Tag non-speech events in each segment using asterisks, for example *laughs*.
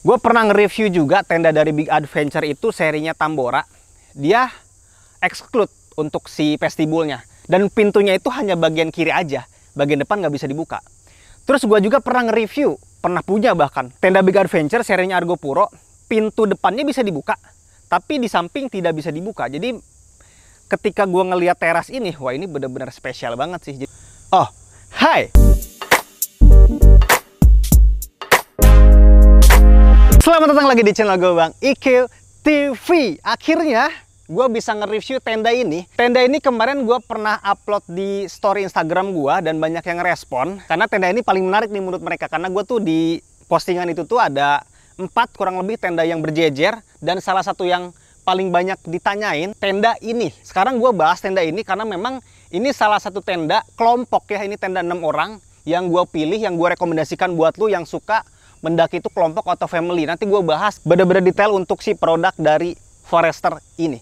Gue pernah nge-review juga tenda dari Big Adventure itu serinya Tambora. Dia exclude untuk si vestibulnya. Dan pintunya itu hanya bagian kiri aja. Bagian depan nggak bisa dibuka. Terus gue juga pernah nge-review, pernah punya bahkan. Tenda Big Adventure serinya Argo Puro, pintu depannya bisa dibuka. Tapi di samping tidak bisa dibuka. Jadi ketika gue ngeliat teras ini, wah ini bener-bener spesial banget sih. Oh, hai! Selamat datang lagi di channel gue Bang IQ TV. Akhirnya gue bisa nge-review tenda ini. Tenda ini kemarin gue pernah upload di story Instagram gue dan banyak yang respon. Karena tenda ini paling menarik nih menurut mereka. Karena gue tuh di postingan itu tuh ada empat kurang lebih tenda yang berjejer dan salah satu yang paling banyak ditanyain tenda ini. Sekarang gue bahas tenda ini karena memang ini salah satu tenda kelompok ya. Ini tenda enam orang yang gue pilih, yang gue rekomendasikan buat lu yang suka mendaki itu kelompok atau family. Nanti gue bahas bener-bener detail untuk si produk dari Forester ini.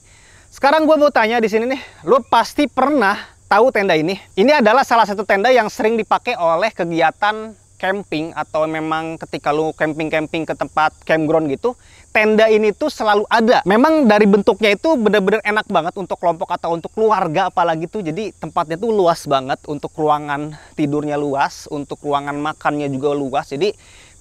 Sekarang gue mau tanya di sini nih, lo pasti pernah tahu tenda ini? Ini adalah salah satu tenda yang sering dipakai oleh kegiatan camping atau memang ketika lu camping-camping ke tempat campground gitu, tenda ini tuh selalu ada. Memang dari bentuknya itu bener-bener enak banget untuk kelompok atau untuk keluarga apalagi tuh. Jadi tempatnya tuh luas banget untuk ruangan tidurnya luas, untuk ruangan makannya juga luas. Jadi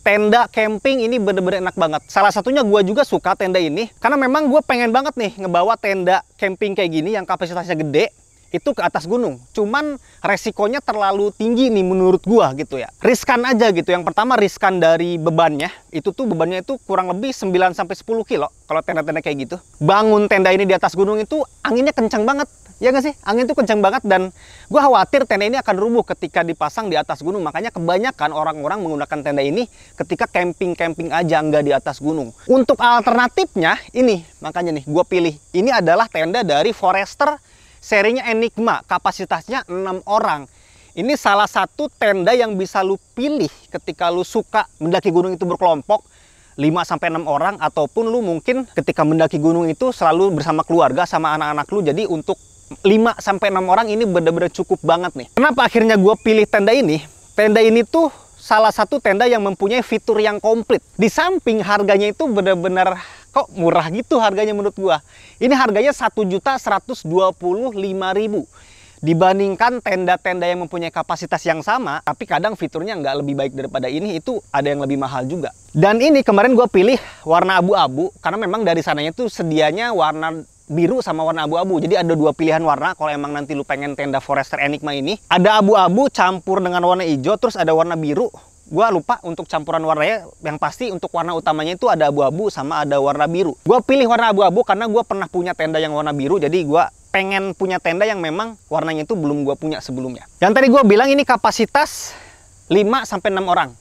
tenda camping ini bener-bener enak banget. Salah satunya gue juga suka tenda ini karena memang gue pengen banget nih ngebawa tenda camping kayak gini yang kapasitasnya gede itu ke atas gunung. Cuman resikonya terlalu tinggi nih menurut gua gitu ya. Riskan aja gitu. Yang pertama riskan dari bebannya. Itu tuh bebannya itu kurang lebih 9 sampai 10 kilo kalau tenda-tenda kayak gitu. Bangun tenda ini di atas gunung itu anginnya kencang banget. Ya nggak sih? Angin tuh kencang banget dan gua khawatir tenda ini akan rubuh ketika dipasang di atas gunung. Makanya kebanyakan orang-orang menggunakan tenda ini ketika camping-camping aja nggak di atas gunung. Untuk alternatifnya ini, makanya nih gua pilih. Ini adalah tenda dari Forester serinya Enigma, kapasitasnya 6 orang. Ini salah satu tenda yang bisa lu pilih ketika lu suka mendaki gunung itu berkelompok 5 sampai 6 orang ataupun lu mungkin ketika mendaki gunung itu selalu bersama keluarga sama anak-anak lu. Jadi untuk 5 sampai 6 orang ini benar-benar cukup banget nih. Kenapa akhirnya gue pilih tenda ini? Tenda ini tuh salah satu tenda yang mempunyai fitur yang komplit. Di samping harganya itu benar-benar kok murah gitu harganya menurut gua. Ini harganya juta ribu dibandingkan tenda-tenda yang mempunyai kapasitas yang sama tapi kadang fiturnya nggak lebih baik daripada ini itu ada yang lebih mahal juga dan ini kemarin gue pilih warna abu-abu karena memang dari sananya tuh sedianya warna biru sama warna abu-abu. Jadi ada dua pilihan warna kalau emang nanti lu pengen tenda Forester Enigma ini. Ada abu-abu campur dengan warna hijau, terus ada warna biru. Gua lupa untuk campuran warnanya, yang pasti untuk warna utamanya itu ada abu-abu sama ada warna biru. Gua pilih warna abu-abu karena gua pernah punya tenda yang warna biru, jadi gua pengen punya tenda yang memang warnanya itu belum gua punya sebelumnya. Yang tadi gua bilang ini kapasitas 5 sampai 6 orang.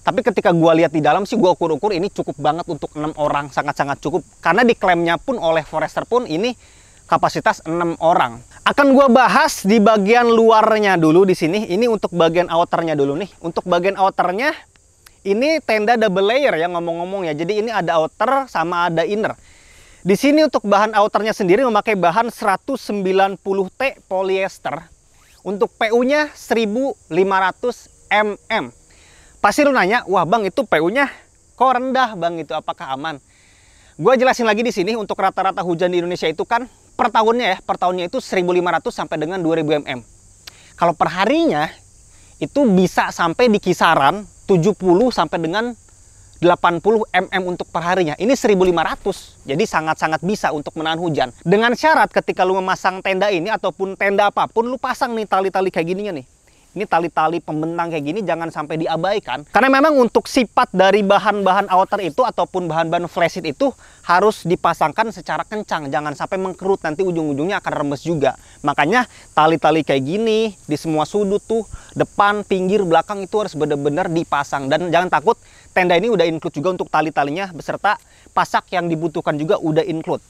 Tapi ketika gue lihat di dalam sih gue ukur-ukur ini cukup banget untuk enam orang sangat-sangat cukup karena diklaimnya pun oleh Forester pun ini kapasitas enam orang. Akan gue bahas di bagian luarnya dulu di sini. Ini untuk bagian outernya dulu nih. Untuk bagian outernya ini tenda double layer ya ngomong-ngomong ya. Jadi ini ada outer sama ada inner. Di sini untuk bahan outernya sendiri memakai bahan 190T polyester. Untuk PU-nya 1500 mm. Pasti lu nanya, wah bang itu PU-nya kok rendah bang itu apakah aman? Gue jelasin lagi di sini untuk rata-rata hujan di Indonesia itu kan per tahunnya ya, per tahunnya itu 1500 sampai dengan 2000 mm. Kalau perharinya itu bisa sampai di kisaran 70 sampai dengan 80 mm untuk perharinya. Ini 1500, jadi sangat-sangat bisa untuk menahan hujan. Dengan syarat ketika lu memasang tenda ini ataupun tenda apapun, lu pasang nih tali-tali kayak gininya nih ini tali-tali pembentang kayak gini jangan sampai diabaikan karena memang untuk sifat dari bahan-bahan outer itu ataupun bahan-bahan flashit itu harus dipasangkan secara kencang jangan sampai mengkerut nanti ujung-ujungnya akan remes juga makanya tali-tali kayak gini di semua sudut tuh depan pinggir belakang itu harus benar-benar dipasang dan jangan takut tenda ini udah include juga untuk tali-talinya beserta pasak yang dibutuhkan juga udah include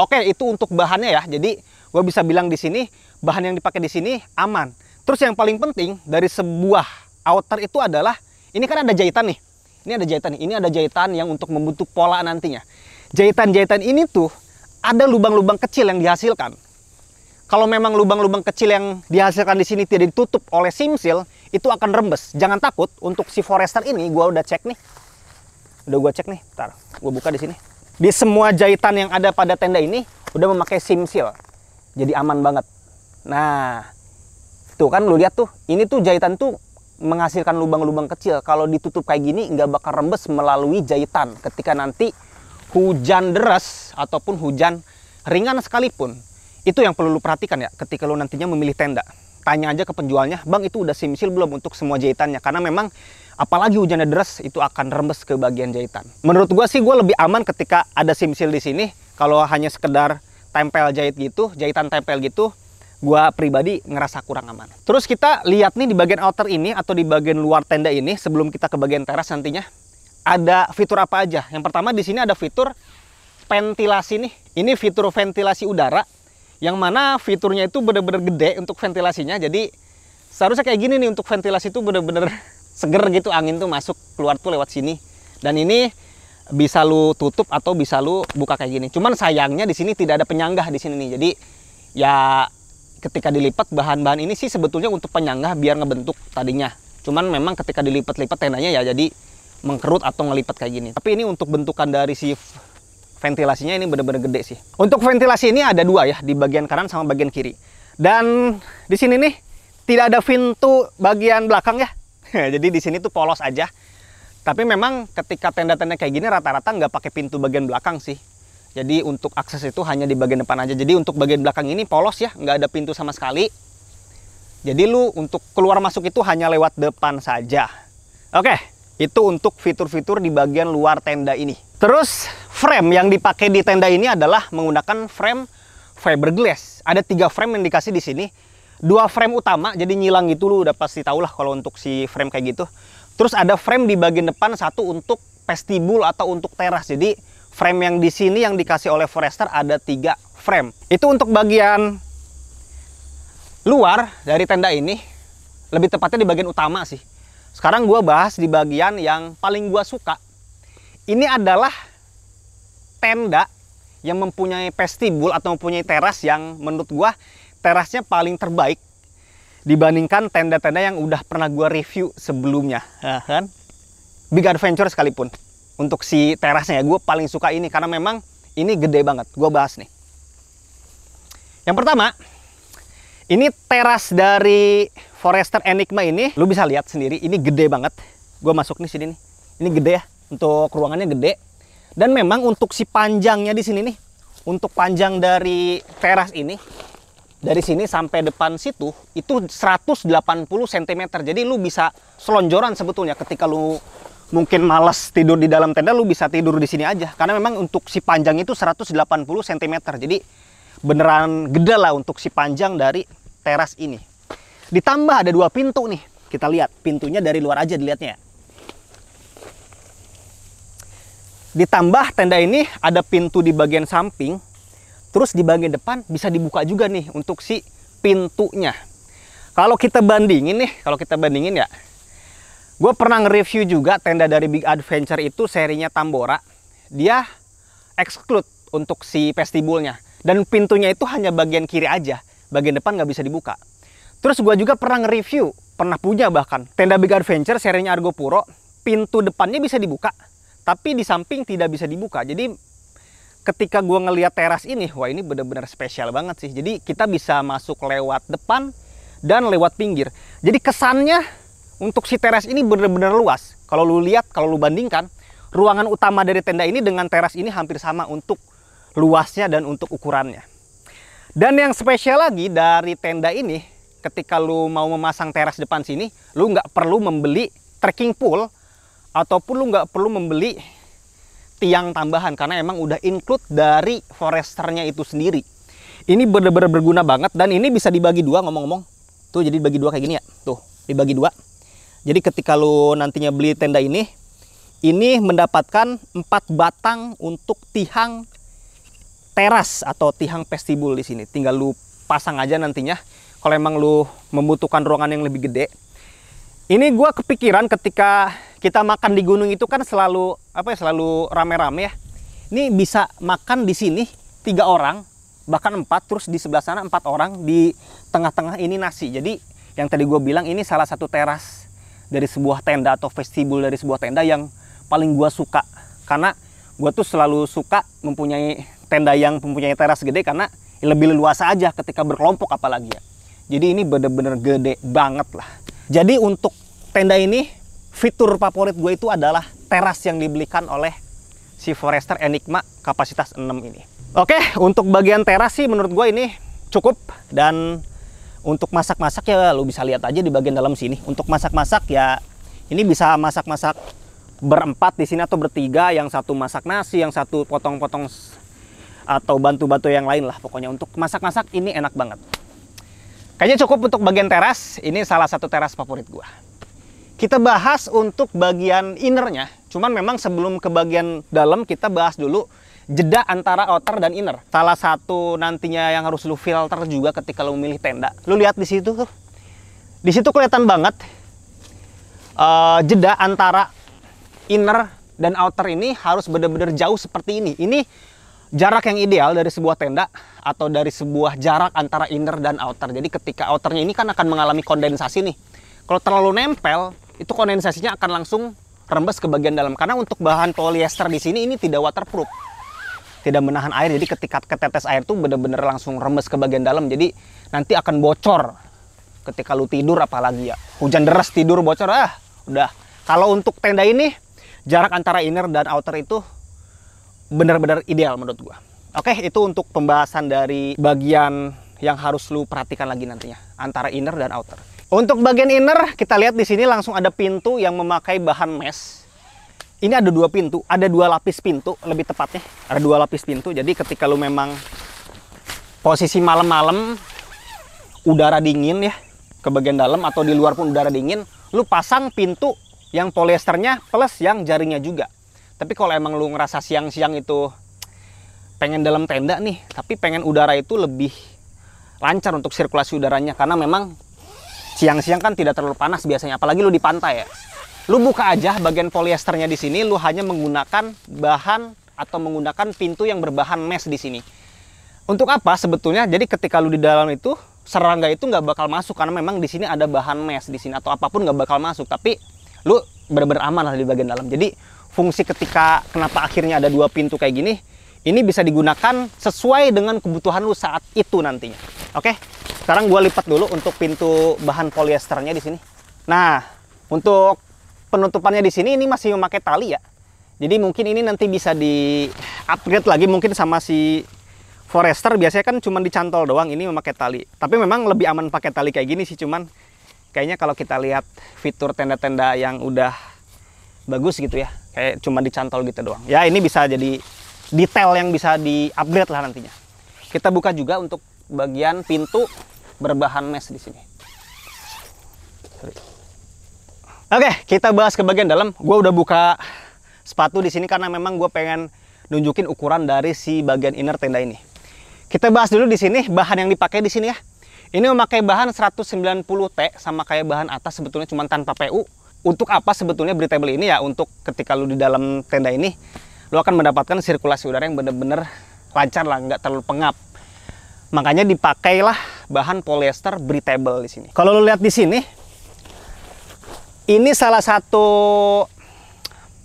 oke itu untuk bahannya ya jadi gue bisa bilang di sini bahan yang dipakai di sini aman Terus yang paling penting dari sebuah outer itu adalah ini kan ada jahitan nih. Ini ada jahitan nih. Ini ada jahitan yang untuk membentuk pola nantinya. Jahitan-jahitan ini tuh ada lubang-lubang kecil yang dihasilkan. Kalau memang lubang-lubang kecil yang dihasilkan di sini tidak ditutup oleh simsil, itu akan rembes. Jangan takut untuk si forester ini gua udah cek nih. Udah gua cek nih. Ntar gua buka di sini. Di semua jahitan yang ada pada tenda ini udah memakai simsil. Jadi aman banget. Nah, Tuh kan lu lihat tuh, ini tuh jahitan tuh menghasilkan lubang-lubang kecil. Kalau ditutup kayak gini nggak bakal rembes melalui jahitan ketika nanti hujan deras ataupun hujan ringan sekalipun. Itu yang perlu lu perhatikan ya ketika lu nantinya memilih tenda. Tanya aja ke penjualnya, "Bang, itu udah simsil belum untuk semua jahitannya?" Karena memang apalagi hujannya deras itu akan rembes ke bagian jahitan. Menurut gua sih gua lebih aman ketika ada simsil di sini kalau hanya sekedar tempel jahit gitu, jahitan tempel gitu gua pribadi ngerasa kurang aman. Terus kita lihat nih di bagian outer ini atau di bagian luar tenda ini sebelum kita ke bagian teras nantinya ada fitur apa aja. Yang pertama di sini ada fitur ventilasi nih. Ini fitur ventilasi udara yang mana fiturnya itu benar-benar gede untuk ventilasinya. Jadi seharusnya kayak gini nih untuk ventilasi itu benar-benar *laughs* seger gitu angin tuh masuk keluar tuh lewat sini. Dan ini bisa lu tutup atau bisa lu buka kayak gini. Cuman sayangnya di sini tidak ada penyanggah di sini nih. Jadi ya ketika dilipat bahan-bahan ini sih sebetulnya untuk penyangga biar ngebentuk tadinya. Cuman memang ketika dilipat-lipat tendanya ya jadi mengkerut atau ngelipat kayak gini. Tapi ini untuk bentukan dari si ventilasinya ini benar-benar gede sih. Untuk ventilasi ini ada dua ya, di bagian kanan sama bagian kiri. Dan di sini nih tidak ada pintu bagian belakang ya. *laughs* jadi di sini tuh polos aja. Tapi memang ketika tenda-tenda kayak gini rata-rata nggak pakai pintu bagian belakang sih. Jadi untuk akses itu hanya di bagian depan aja. Jadi untuk bagian belakang ini polos ya, nggak ada pintu sama sekali. Jadi lu untuk keluar masuk itu hanya lewat depan saja. Oke, itu untuk fitur-fitur di bagian luar tenda ini. Terus frame yang dipakai di tenda ini adalah menggunakan frame fiberglass. Ada tiga frame yang dikasih di sini. Dua frame utama, jadi nyilang gitu lu udah pasti tau lah kalau untuk si frame kayak gitu. Terus ada frame di bagian depan satu untuk vestibul atau untuk teras. Jadi frame yang di sini yang dikasih oleh Forester ada tiga frame. Itu untuk bagian luar dari tenda ini, lebih tepatnya di bagian utama sih. Sekarang gue bahas di bagian yang paling gue suka. Ini adalah tenda yang mempunyai vestibul atau mempunyai teras yang menurut gue terasnya paling terbaik dibandingkan tenda-tenda yang udah pernah gue review sebelumnya. Nah, kan? Big Adventure sekalipun untuk si terasnya ya gue paling suka ini karena memang ini gede banget gue bahas nih yang pertama ini teras dari Forester Enigma ini lu bisa lihat sendiri ini gede banget gue masuk nih sini nih ini gede ya untuk ruangannya gede dan memang untuk si panjangnya di sini nih untuk panjang dari teras ini dari sini sampai depan situ itu 180 cm jadi lu bisa selonjoran sebetulnya ketika lu mungkin malas tidur di dalam tenda lu bisa tidur di sini aja karena memang untuk si panjang itu 180 cm jadi beneran gede lah untuk si panjang dari teras ini ditambah ada dua pintu nih kita lihat pintunya dari luar aja dilihatnya ya. ditambah tenda ini ada pintu di bagian samping terus di bagian depan bisa dibuka juga nih untuk si pintunya kalau kita bandingin nih kalau kita bandingin ya Gue pernah nge-review juga tenda dari Big Adventure itu serinya Tambora. Dia exclude untuk si vestibulnya. Dan pintunya itu hanya bagian kiri aja. Bagian depan nggak bisa dibuka. Terus gue juga pernah nge-review, pernah punya bahkan. Tenda Big Adventure serinya Argo Puro, pintu depannya bisa dibuka. Tapi di samping tidak bisa dibuka. Jadi ketika gue ngeliat teras ini, wah ini bener-bener spesial banget sih. Jadi kita bisa masuk lewat depan dan lewat pinggir. Jadi kesannya untuk si teras ini benar-benar luas. Kalau lu lihat, kalau lu bandingkan, ruangan utama dari tenda ini dengan teras ini hampir sama untuk luasnya dan untuk ukurannya. Dan yang spesial lagi dari tenda ini, ketika lu mau memasang teras depan sini, lu nggak perlu membeli trekking pole ataupun lu nggak perlu membeli tiang tambahan karena emang udah include dari foresternya itu sendiri. Ini benar-benar berguna banget dan ini bisa dibagi dua ngomong-ngomong. Tuh jadi bagi dua kayak gini ya. Tuh, dibagi dua. Jadi ketika lu nantinya beli tenda ini, ini mendapatkan empat batang untuk tiang teras atau tiang vestibul di sini. Tinggal lu pasang aja nantinya. Kalau emang lu membutuhkan ruangan yang lebih gede. Ini gua kepikiran ketika kita makan di gunung itu kan selalu apa ya selalu rame-rame ya. Ini bisa makan di sini tiga orang bahkan empat terus di sebelah sana empat orang di tengah-tengah ini nasi. Jadi yang tadi gue bilang ini salah satu teras dari sebuah tenda atau vestibul dari sebuah tenda yang paling gue suka karena gue tuh selalu suka mempunyai tenda yang mempunyai teras gede karena lebih leluasa aja ketika berkelompok apalagi ya jadi ini bener-bener gede banget lah jadi untuk tenda ini fitur favorit gue itu adalah teras yang dibelikan oleh si Forester Enigma kapasitas 6 ini oke untuk bagian teras sih menurut gue ini cukup dan untuk masak-masak ya lo bisa lihat aja di bagian dalam sini untuk masak-masak ya ini bisa masak-masak berempat di sini atau bertiga yang satu masak nasi yang satu potong-potong atau bantu-bantu yang lain lah pokoknya untuk masak-masak ini enak banget kayaknya cukup untuk bagian teras ini salah satu teras favorit gua kita bahas untuk bagian innernya cuman memang sebelum ke bagian dalam kita bahas dulu jeda antara outer dan inner. Salah satu nantinya yang harus lu filter juga ketika lu memilih tenda. Lu lihat di situ tuh. Di situ kelihatan banget uh, jeda antara inner dan outer ini harus benar-benar jauh seperti ini. Ini jarak yang ideal dari sebuah tenda atau dari sebuah jarak antara inner dan outer. Jadi ketika outernya ini kan akan mengalami kondensasi nih. Kalau terlalu nempel, itu kondensasinya akan langsung rembes ke bagian dalam. Karena untuk bahan polyester di sini ini tidak waterproof tidak menahan air jadi ketika ketetes air tuh bener-bener langsung remes ke bagian dalam jadi nanti akan bocor ketika lu tidur apalagi ya hujan deras tidur bocor ah udah kalau untuk tenda ini jarak antara inner dan outer itu benar-benar ideal menurut gua oke itu untuk pembahasan dari bagian yang harus lu perhatikan lagi nantinya antara inner dan outer untuk bagian inner kita lihat di sini langsung ada pintu yang memakai bahan mesh ini ada dua pintu, ada dua lapis pintu lebih tepatnya. Ada dua lapis pintu. Jadi ketika lu memang posisi malam-malam udara dingin ya ke bagian dalam atau di luar pun udara dingin, lu pasang pintu yang polyesternya plus yang jaringnya juga. Tapi kalau emang lu ngerasa siang-siang itu pengen dalam tenda nih, tapi pengen udara itu lebih lancar untuk sirkulasi udaranya karena memang siang-siang kan tidak terlalu panas biasanya, apalagi lu di pantai ya Lu buka aja bagian poliesternya di sini, lu hanya menggunakan bahan atau menggunakan pintu yang berbahan mesh di sini. Untuk apa sebetulnya? Jadi ketika lu di dalam itu serangga itu nggak bakal masuk karena memang di sini ada bahan mesh di sini atau apapun nggak bakal masuk. Tapi lu bener-bener aman lah di bagian dalam. Jadi fungsi ketika kenapa akhirnya ada dua pintu kayak gini, ini bisa digunakan sesuai dengan kebutuhan lu saat itu nantinya. Oke, sekarang gua lipat dulu untuk pintu bahan poliesternya di sini. Nah, untuk penutupannya di sini ini masih memakai tali ya. Jadi mungkin ini nanti bisa di upgrade lagi mungkin sama si Forester biasanya kan cuma dicantol doang ini memakai tali. Tapi memang lebih aman pakai tali kayak gini sih cuman kayaknya kalau kita lihat fitur tenda-tenda yang udah bagus gitu ya. Kayak cuma dicantol gitu doang. Ya ini bisa jadi detail yang bisa di-upgrade lah nantinya. Kita buka juga untuk bagian pintu berbahan mesh di sini. Oke, kita bahas ke bagian dalam. Gue udah buka sepatu di sini karena memang gue pengen nunjukin ukuran dari si bagian inner tenda ini. Kita bahas dulu di sini bahan yang dipakai di sini ya. Ini memakai bahan 190T sama kayak bahan atas sebetulnya cuma tanpa PU. Untuk apa sebetulnya breathable ini ya? Untuk ketika lu di dalam tenda ini, lu akan mendapatkan sirkulasi udara yang bener-bener lancar lah, nggak terlalu pengap. Makanya dipakailah bahan polyester breathable di sini. Kalau lu lihat di sini, ini salah satu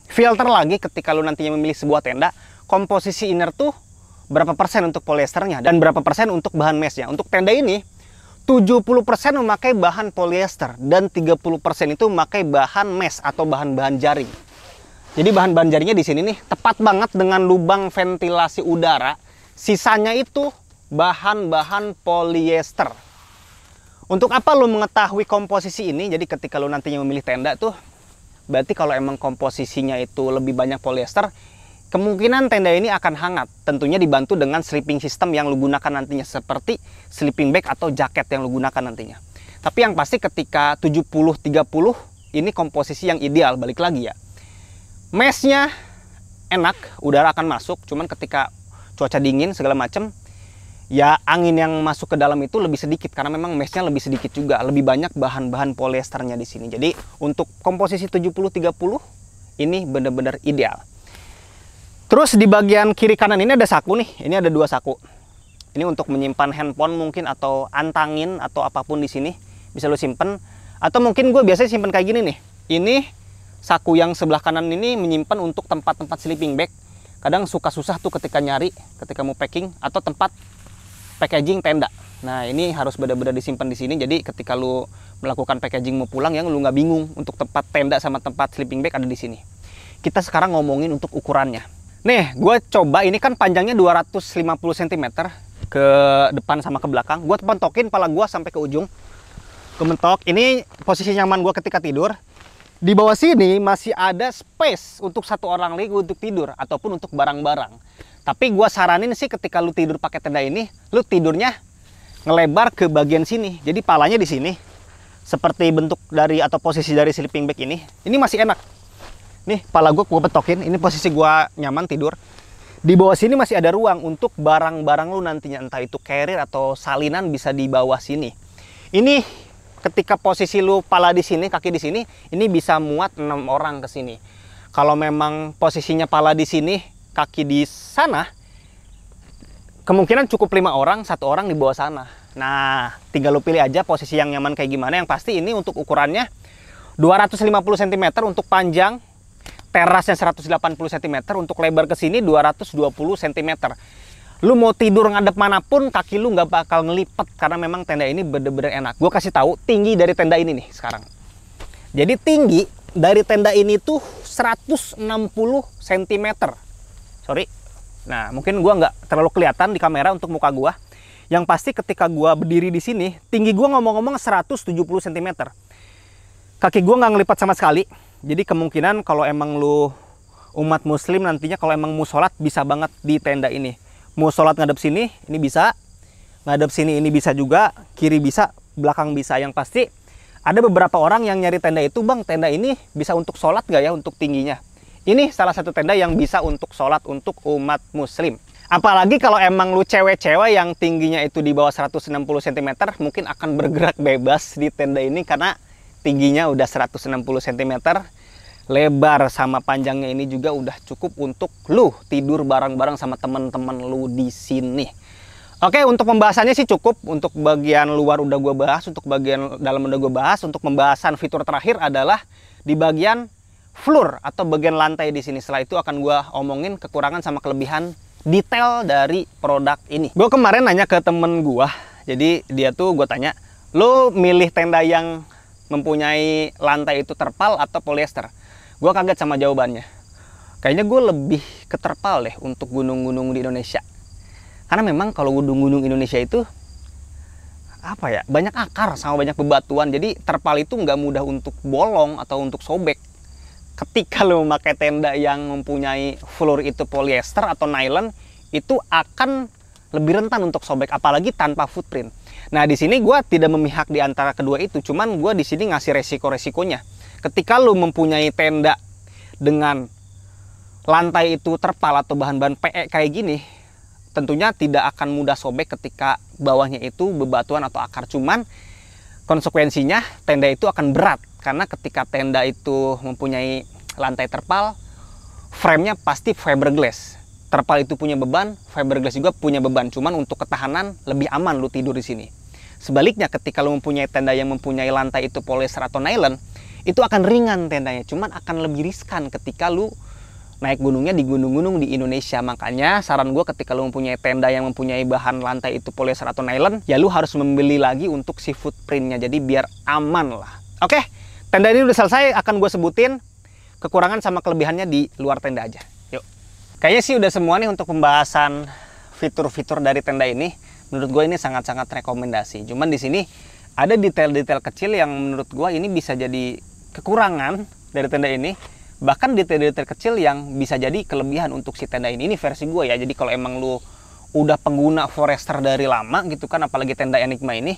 filter lagi ketika lu nantinya memilih sebuah tenda, komposisi inner tuh berapa persen untuk polyesternya dan berapa persen untuk bahan meshnya. Untuk tenda ini 70% memakai bahan polyester dan 30% itu memakai bahan mesh atau bahan-bahan jaring. Jadi bahan-bahan jaringnya di sini nih tepat banget dengan lubang ventilasi udara. Sisanya itu bahan-bahan polyester. Untuk apa lo mengetahui komposisi ini? Jadi ketika lo nantinya memilih tenda tuh, berarti kalau emang komposisinya itu lebih banyak polyester, kemungkinan tenda ini akan hangat. Tentunya dibantu dengan sleeping system yang lo gunakan nantinya, seperti sleeping bag atau jaket yang lo gunakan nantinya. Tapi yang pasti ketika 70-30, ini komposisi yang ideal, balik lagi ya. meshnya enak, udara akan masuk, cuman ketika cuaca dingin segala macam ya angin yang masuk ke dalam itu lebih sedikit karena memang meshnya lebih sedikit juga lebih banyak bahan-bahan polyesternya di sini jadi untuk komposisi 70-30 ini benar-benar ideal terus di bagian kiri kanan ini ada saku nih ini ada dua saku ini untuk menyimpan handphone mungkin atau antangin atau apapun di sini bisa lo simpen atau mungkin gue biasanya simpen kayak gini nih ini saku yang sebelah kanan ini menyimpan untuk tempat-tempat sleeping bag kadang suka susah tuh ketika nyari ketika mau packing atau tempat packaging tenda. Nah ini harus benar-benar disimpan di sini. Jadi ketika lu melakukan packaging mau pulang yang lu nggak bingung untuk tempat tenda sama tempat sleeping bag ada di sini. Kita sekarang ngomongin untuk ukurannya. Nih, gue coba ini kan panjangnya 250 cm ke depan sama ke belakang. Gue pentokin pala gue sampai ke ujung. Kementok. Ini posisi nyaman gue ketika tidur. Di bawah sini masih ada space untuk satu orang lagi untuk tidur ataupun untuk barang-barang. Tapi gue saranin sih ketika lu tidur pakai tenda ini, lu tidurnya ngelebar ke bagian sini. Jadi palanya di sini. Seperti bentuk dari atau posisi dari sleeping bag ini. Ini masih enak. Nih, pala gue gua petokin, ini posisi gue nyaman tidur. Di bawah sini masih ada ruang untuk barang-barang lu nantinya entah itu carrier atau salinan bisa di bawah sini. Ini ketika posisi lu pala di sini, kaki di sini, ini bisa muat 6 orang ke sini. Kalau memang posisinya pala di sini, kaki di sana, kemungkinan cukup lima orang, satu orang di bawah sana. Nah, tinggal lo pilih aja posisi yang nyaman kayak gimana. Yang pasti ini untuk ukurannya 250 cm untuk panjang, terasnya 180 cm, untuk lebar ke sini 220 cm. Lu mau tidur ngadep manapun, kaki lu nggak bakal ngelipet karena memang tenda ini bener-bener enak. Gue kasih tahu tinggi dari tenda ini nih sekarang. Jadi tinggi dari tenda ini tuh 160 cm sorry nah mungkin gue nggak terlalu kelihatan di kamera untuk muka gue yang pasti ketika gue berdiri di sini tinggi gue ngomong-ngomong 170 cm kaki gue nggak ngelipat sama sekali jadi kemungkinan kalau emang lu umat muslim nantinya kalau emang mau sholat bisa banget di tenda ini mau sholat ngadep sini ini bisa ngadep sini ini bisa juga kiri bisa belakang bisa yang pasti ada beberapa orang yang nyari tenda itu bang tenda ini bisa untuk sholat gak ya untuk tingginya ini salah satu tenda yang bisa untuk sholat untuk umat muslim. Apalagi kalau emang lu cewek-cewek yang tingginya itu di bawah 160 cm mungkin akan bergerak bebas di tenda ini karena tingginya udah 160 cm lebar sama panjangnya ini juga udah cukup untuk lu tidur bareng-bareng sama temen-temen lu di sini. Oke, untuk pembahasannya sih cukup. Untuk bagian luar udah gue bahas, untuk bagian dalam udah gue bahas. Untuk pembahasan fitur terakhir adalah di bagian floor atau bagian lantai di sini. Setelah itu akan gue omongin kekurangan sama kelebihan detail dari produk ini. Gue kemarin nanya ke temen gue, jadi dia tuh gue tanya, lo milih tenda yang mempunyai lantai itu terpal atau polyester? Gue kaget sama jawabannya. Kayaknya gue lebih ke terpal deh untuk gunung-gunung di Indonesia. Karena memang kalau gunung-gunung Indonesia itu apa ya banyak akar sama banyak bebatuan jadi terpal itu nggak mudah untuk bolong atau untuk sobek ketika lo memakai tenda yang mempunyai floor itu polyester atau nylon itu akan lebih rentan untuk sobek apalagi tanpa footprint. Nah di sini gue tidak memihak di antara kedua itu, cuman gue di sini ngasih resiko resikonya. Ketika lo mempunyai tenda dengan lantai itu terpal atau bahan-bahan PE kayak gini, tentunya tidak akan mudah sobek ketika bawahnya itu bebatuan atau akar. Cuman konsekuensinya tenda itu akan berat karena ketika tenda itu mempunyai lantai terpal, framenya pasti fiberglass. Terpal itu punya beban, fiberglass juga punya beban. Cuman untuk ketahanan lebih aman lu tidur di sini. Sebaliknya ketika lu mempunyai tenda yang mempunyai lantai itu polyester atau nylon, itu akan ringan tendanya. Cuman akan lebih riskan ketika lu naik gunungnya di gunung-gunung di Indonesia. Makanya saran gue ketika lu mempunyai tenda yang mempunyai bahan lantai itu polyester atau nylon, ya lu harus membeli lagi untuk si footprintnya. Jadi biar aman lah. Oke, okay? Tenda ini udah selesai, akan gue sebutin kekurangan sama kelebihannya di luar tenda aja. Yuk. Kayaknya sih udah semua nih untuk pembahasan fitur-fitur dari tenda ini. Menurut gue ini sangat-sangat rekomendasi. Cuman di sini ada detail-detail kecil yang menurut gue ini bisa jadi kekurangan dari tenda ini bahkan detail-detail kecil yang bisa jadi kelebihan untuk si tenda ini ini versi gue ya jadi kalau emang lu udah pengguna forester dari lama gitu kan apalagi tenda enigma ini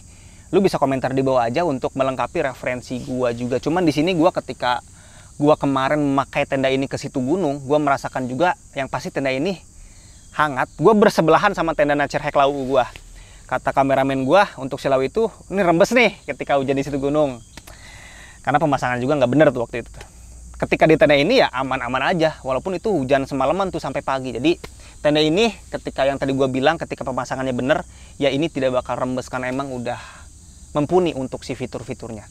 lu bisa komentar di bawah aja untuk melengkapi referensi gua juga cuman di sini gua ketika gua kemarin memakai tenda ini ke situ gunung gua merasakan juga yang pasti tenda ini hangat gua bersebelahan sama tenda nature hack lau gua kata kameramen gua untuk silau itu ini rembes nih ketika hujan di situ gunung karena pemasangan juga nggak bener tuh waktu itu ketika di tenda ini ya aman-aman aja walaupun itu hujan semalaman tuh sampai pagi jadi tenda ini ketika yang tadi gue bilang ketika pemasangannya bener ya ini tidak bakal rembes karena emang udah mempuni untuk si fitur-fiturnya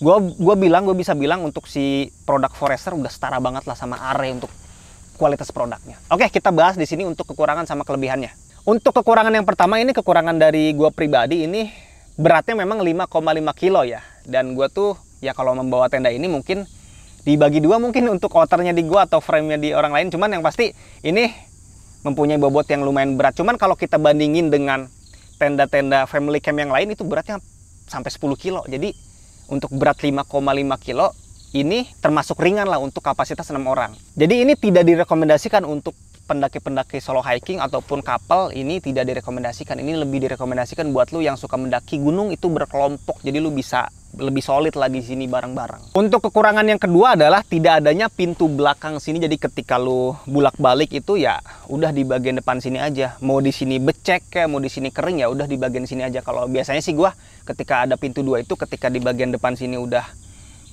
gue gua bilang gue bisa bilang untuk si produk Forester udah setara banget lah sama Are untuk kualitas produknya oke kita bahas di sini untuk kekurangan sama kelebihannya untuk kekurangan yang pertama ini kekurangan dari gue pribadi ini beratnya memang 5,5 kilo ya dan gue tuh ya kalau membawa tenda ini mungkin dibagi dua mungkin untuk outernya di gue atau frame nya di orang lain cuman yang pasti ini mempunyai bobot yang lumayan berat cuman kalau kita bandingin dengan tenda-tenda family camp yang lain itu beratnya sampai 10 kilo. Jadi untuk berat 5,5 kilo ini termasuk ringan lah untuk kapasitas 6 orang. Jadi ini tidak direkomendasikan untuk pendaki-pendaki solo hiking ataupun kapal ini tidak direkomendasikan. Ini lebih direkomendasikan buat lu yang suka mendaki gunung itu berkelompok. Jadi lu bisa lebih solid lah di sini bareng-bareng. Untuk kekurangan yang kedua adalah tidak adanya pintu belakang sini. Jadi ketika lu bulak-balik itu ya udah di bagian depan sini aja. Mau di sini becek kayak mau di sini kering ya udah di bagian sini aja. Kalau biasanya sih gua ketika ada pintu dua itu ketika di bagian depan sini udah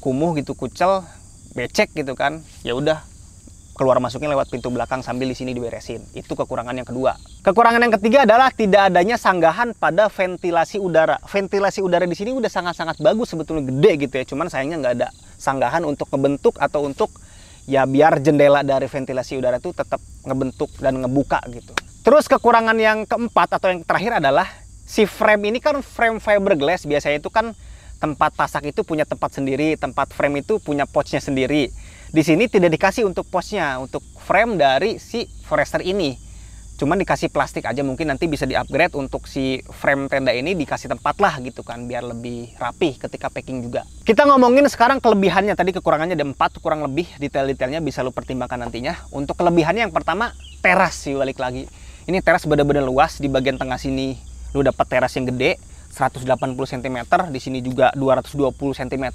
kumuh gitu kucel becek gitu kan ya udah keluar masuknya lewat pintu belakang sambil di sini diberesin. Itu kekurangan yang kedua. Kekurangan yang ketiga adalah tidak adanya sanggahan pada ventilasi udara. Ventilasi udara di sini udah sangat-sangat bagus sebetulnya gede gitu ya. Cuman sayangnya nggak ada sanggahan untuk ngebentuk atau untuk ya biar jendela dari ventilasi udara itu tetap ngebentuk dan ngebuka gitu. Terus kekurangan yang keempat atau yang terakhir adalah si frame ini kan frame fiberglass biasanya itu kan tempat pasak itu punya tempat sendiri, tempat frame itu punya pouchnya sendiri. Di sini tidak dikasih untuk posnya, untuk frame dari si Forester ini. Cuman dikasih plastik aja mungkin nanti bisa di-upgrade untuk si frame tenda ini dikasih tempat lah gitu kan biar lebih rapih ketika packing juga. Kita ngomongin sekarang kelebihannya tadi kekurangannya ada 4 kurang lebih detail-detailnya bisa lu pertimbangkan nantinya. Untuk kelebihannya yang pertama teras sih balik lagi. Ini teras benar-benar luas di bagian tengah sini lu dapat teras yang gede 180 cm, di sini juga 220 cm.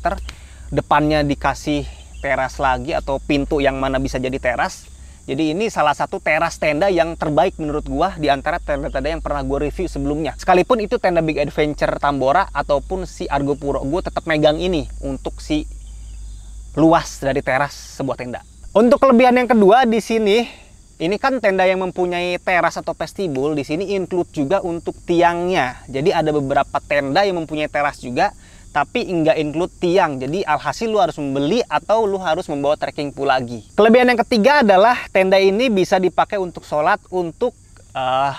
Depannya dikasih teras lagi atau pintu yang mana bisa jadi teras. Jadi ini salah satu teras tenda yang terbaik menurut gua di antara tenda-tenda yang pernah gua review sebelumnya. Sekalipun itu tenda Big Adventure Tambora ataupun si Argo Puro, gua tetap megang ini untuk si luas dari teras sebuah tenda. Untuk kelebihan yang kedua di sini, ini kan tenda yang mempunyai teras atau vestibul di sini include juga untuk tiangnya. Jadi ada beberapa tenda yang mempunyai teras juga tapi nggak include tiang. Jadi alhasil lu harus membeli atau lu harus membawa trekking pool lagi. Kelebihan yang ketiga adalah tenda ini bisa dipakai untuk sholat untuk uh,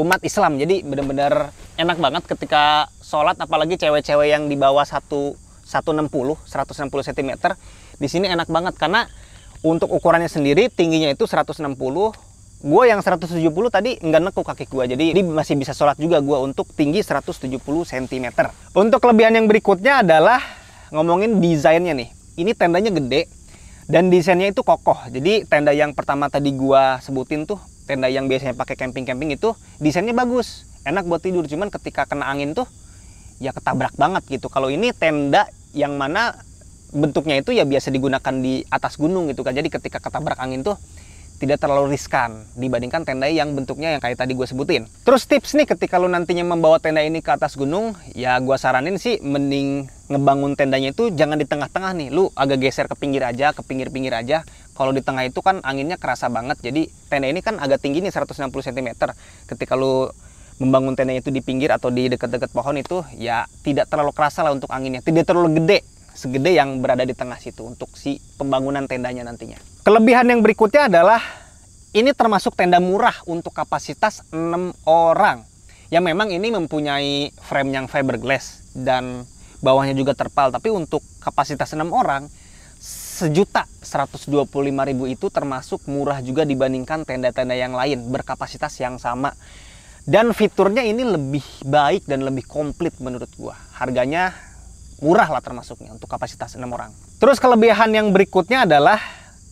umat Islam. Jadi benar-benar enak banget ketika sholat, apalagi cewek-cewek yang di bawah 1 160 160 cm. Di sini enak banget karena untuk ukurannya sendiri tingginya itu 160 gue yang 170 tadi nggak neku kaki gue jadi ini masih bisa sholat juga gue untuk tinggi 170 cm untuk kelebihan yang berikutnya adalah ngomongin desainnya nih ini tendanya gede dan desainnya itu kokoh jadi tenda yang pertama tadi gue sebutin tuh tenda yang biasanya pakai camping-camping itu desainnya bagus enak buat tidur cuman ketika kena angin tuh ya ketabrak banget gitu kalau ini tenda yang mana bentuknya itu ya biasa digunakan di atas gunung gitu kan jadi ketika ketabrak angin tuh tidak terlalu riskan dibandingkan tenda yang bentuknya yang kayak tadi gue sebutin. Terus tips nih ketika lo nantinya membawa tenda ini ke atas gunung, ya gue saranin sih mending ngebangun tendanya itu jangan di tengah-tengah nih, lu agak geser ke pinggir aja, ke pinggir-pinggir aja. Kalau di tengah itu kan anginnya kerasa banget, jadi tenda ini kan agak tinggi nih 160 cm. Ketika lu membangun tenda itu di pinggir atau di dekat-dekat pohon itu ya tidak terlalu kerasa lah untuk anginnya, tidak terlalu gede segede yang berada di tengah situ untuk si pembangunan tendanya nantinya. Kelebihan yang berikutnya adalah ini termasuk tenda murah untuk kapasitas 6 orang. Yang memang ini mempunyai frame yang fiberglass dan bawahnya juga terpal, tapi untuk kapasitas 6 orang sejuta 125 ribu itu termasuk murah juga dibandingkan tenda-tenda yang lain berkapasitas yang sama dan fiturnya ini lebih baik dan lebih komplit menurut gua harganya murah lah termasuknya untuk kapasitas enam orang. Terus kelebihan yang berikutnya adalah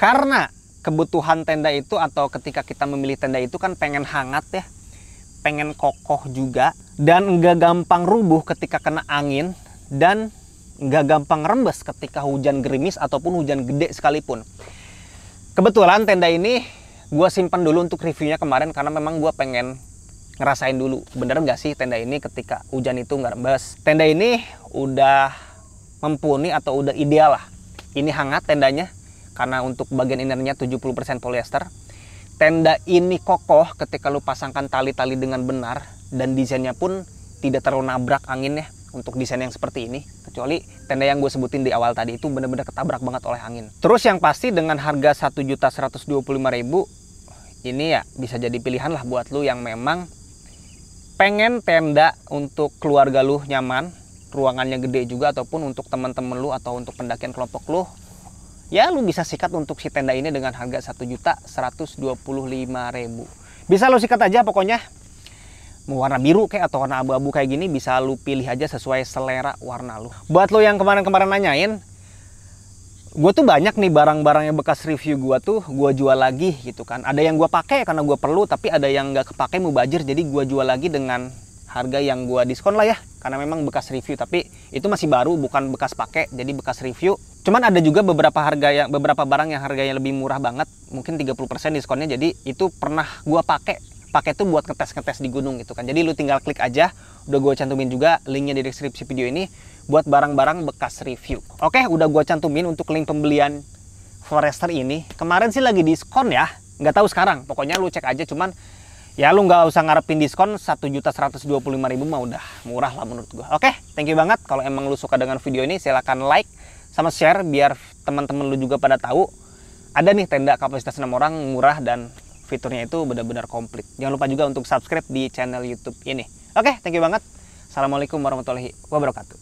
karena kebutuhan tenda itu atau ketika kita memilih tenda itu kan pengen hangat ya, pengen kokoh juga dan nggak gampang rubuh ketika kena angin dan nggak gampang rembes ketika hujan gerimis ataupun hujan gede sekalipun. Kebetulan tenda ini gue simpan dulu untuk reviewnya kemarin karena memang gue pengen ngerasain dulu bener nggak sih tenda ini ketika hujan itu nggak rembes tenda ini udah mumpuni atau udah ideal lah ini hangat tendanya karena untuk bagian innernya 70% polyester tenda ini kokoh ketika lu pasangkan tali-tali dengan benar dan desainnya pun tidak terlalu nabrak angin ya untuk desain yang seperti ini kecuali tenda yang gue sebutin di awal tadi itu benar-benar ketabrak banget oleh angin terus yang pasti dengan harga 1.125.000 ini ya bisa jadi pilihan lah buat lu yang memang pengen tenda untuk keluarga lu nyaman, ruangannya gede juga ataupun untuk teman-teman lu atau untuk pendakian kelompok lu, ya lu bisa sikat untuk si tenda ini dengan harga satu juta lima ribu. Bisa lu sikat aja pokoknya. Mau warna biru kayak atau warna abu-abu kayak gini bisa lu pilih aja sesuai selera warna lu. Buat lu yang kemarin-kemarin nanyain, gue tuh banyak nih barang-barang yang bekas review gue tuh gue jual lagi gitu kan ada yang gue pakai ya karena gue perlu tapi ada yang nggak kepake mau bajir jadi gue jual lagi dengan harga yang gue diskon lah ya karena memang bekas review tapi itu masih baru bukan bekas pakai jadi bekas review cuman ada juga beberapa harga yang beberapa barang yang harganya lebih murah banget mungkin 30% diskonnya jadi itu pernah gue pakai pakai tuh buat ngetes-ngetes di gunung gitu kan jadi lu tinggal klik aja udah gue cantumin juga linknya di deskripsi video ini buat barang-barang bekas review. Oke, udah gua cantumin untuk link pembelian Forester ini. Kemarin sih lagi diskon ya. Nggak tahu sekarang. Pokoknya lu cek aja cuman ya lu nggak usah ngarepin diskon Satu juta seratus ribu mah udah murah lah menurut gua. Oke, thank you banget kalau emang lu suka dengan video ini silahkan like sama share biar teman-teman lu juga pada tahu ada nih tenda kapasitas enam orang murah dan fiturnya itu benar-benar komplit. Jangan lupa juga untuk subscribe di channel YouTube ini. Oke, thank you banget. Assalamualaikum warahmatullahi wabarakatuh.